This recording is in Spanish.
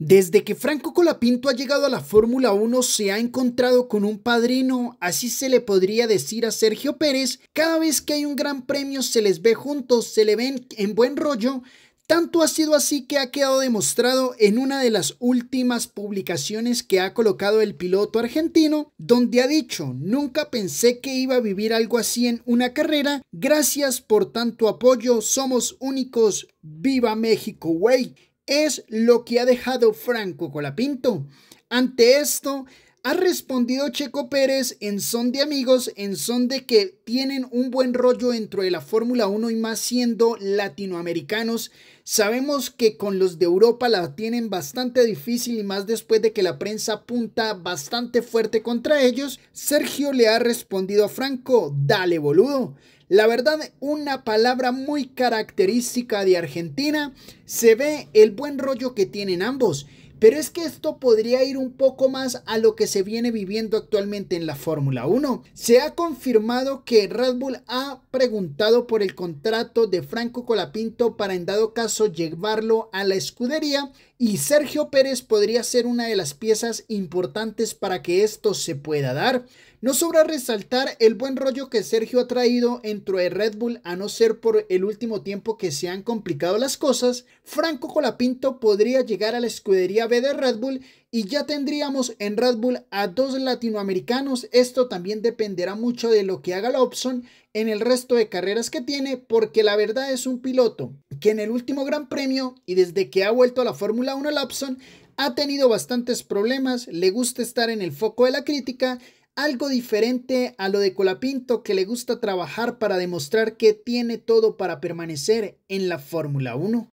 Desde que Franco Colapinto ha llegado a la Fórmula 1 se ha encontrado con un padrino, así se le podría decir a Sergio Pérez, cada vez que hay un gran premio se les ve juntos, se le ven en buen rollo, tanto ha sido así que ha quedado demostrado en una de las últimas publicaciones que ha colocado el piloto argentino, donde ha dicho, nunca pensé que iba a vivir algo así en una carrera, gracias por tanto apoyo, somos únicos, viva México, güey es lo que ha dejado Franco Colapinto. Ante esto, ha respondido Checo Pérez en son de amigos, en son de que tienen un buen rollo dentro de la Fórmula 1 y más siendo latinoamericanos. Sabemos que con los de Europa la tienen bastante difícil y más después de que la prensa apunta bastante fuerte contra ellos. Sergio le ha respondido a Franco, dale boludo. La verdad, una palabra muy característica de Argentina. Se ve el buen rollo que tienen ambos pero es que esto podría ir un poco más a lo que se viene viviendo actualmente en la Fórmula 1. Se ha confirmado que Red Bull ha preguntado por el contrato de Franco Colapinto para en dado caso llevarlo a la escudería y Sergio Pérez podría ser una de las piezas importantes para que esto se pueda dar. No sobra resaltar el buen rollo que Sergio ha traído dentro de Red Bull, a no ser por el último tiempo que se han complicado las cosas. Franco Colapinto podría llegar a la escudería B de Red Bull y ya tendríamos en Red Bull a dos latinoamericanos. Esto también dependerá mucho de lo que haga Lobson en el resto de carreras que tiene, porque la verdad es un piloto que en el último Gran Premio y desde que ha vuelto a la Fórmula 1 lapson ha tenido bastantes problemas, le gusta estar en el foco de la crítica, algo diferente a lo de Colapinto que le gusta trabajar para demostrar que tiene todo para permanecer en la Fórmula 1.